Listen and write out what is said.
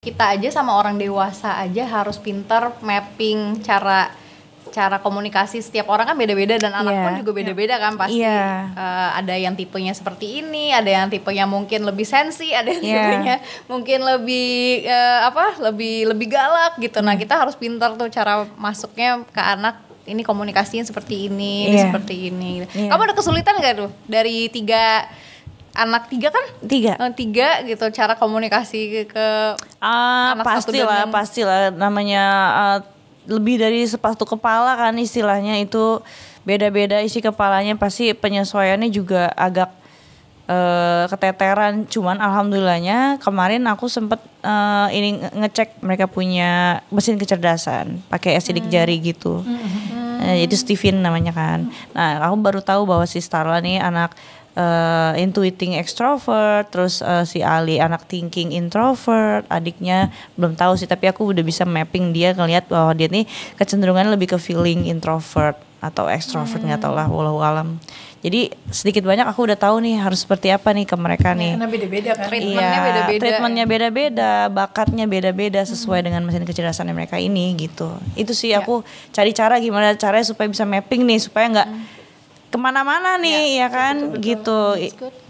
kita aja sama orang dewasa aja harus pintar mapping cara cara komunikasi setiap orang kan beda-beda dan anak yeah. pun juga beda-beda kan pasti yeah. Iya. uh, ada yang tipenya seperti ini ada yang tipenya mungkin lebih sensi ada yang yeah. tipenya mungkin lebih uh, apa lebih lebih galak gitu nah kita harus pintar tuh cara masuknya ke anak ini komunikasinya seperti ini, yeah. seperti ini. Yeah. Kamu ada kesulitan gak tuh dari tiga anak tiga kan tiga oh, tiga gitu cara komunikasi ke uh, anak pasti lah dan... pasti lah namanya uh, lebih dari sepatu kepala kan istilahnya itu beda-beda isi kepalanya pasti penyesuaiannya juga agak uh, keteteran cuman alhamdulillahnya kemarin aku sempet uh, ini ngecek mereka punya mesin kecerdasan pakai sidik hmm. jari gitu hmm. Uh, itu Steven namanya kan nah aku baru tahu bahwa si Starla nih anak uh, intuiting extrovert, terus uh, si Ali anak thinking introvert, adiknya belum tahu sih tapi aku udah bisa mapping dia ngeliat bahwa dia nih kecenderungan lebih ke feeling introvert atau extrovert nggak hmm. tau lah walau alam. Jadi sedikit banyak aku udah tahu nih harus seperti apa nih ke mereka iya, nih. Karena beda-beda kan. Iya, treatmentnya iya, beda-beda. Treatmentnya beda-beda, bakatnya beda-beda sesuai hmm. dengan mesin kecerdasan mereka ini gitu. Itu sih ya. aku cari cara gimana caranya supaya bisa mapping nih supaya nggak hmm kemana-mana nih ya, ya kan betul, betul. gitu